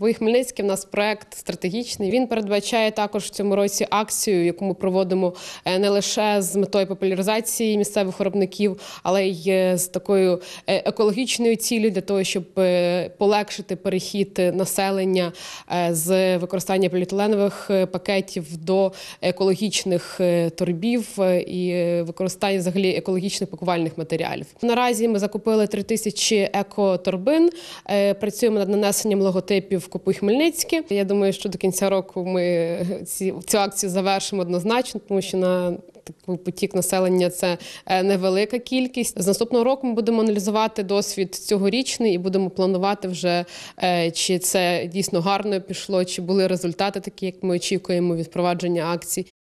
Бо Хмельницький в нас проект стратегічний. Він передбачає також в цьому році акцію, яку ми проводимо е, не лише з метою популяризації місцевих виробників, але й е, з такою е, екологічною цілею для того, щоб полегшити перехід населення з використання поліетиленових пакетів до екологічних торбів і використання взагалі екологічних пакувальних матеріалів. Наразі ми закупили 3000 тисячі екоторбин. Працюємо над нанесенням логотипів. «Купуй Хмельницькі. Я думаю, що до кінця року ми ці цю акцію завершимо однозначно, тому що на Потік населення це е, невелика кількість. З наступного року ми будемо аналізувати досвід цьогорічний і будемо планувати вже е, чи це дійсно гарно пішло, чи були результати такі, як ми очікуємо від провадження акцій.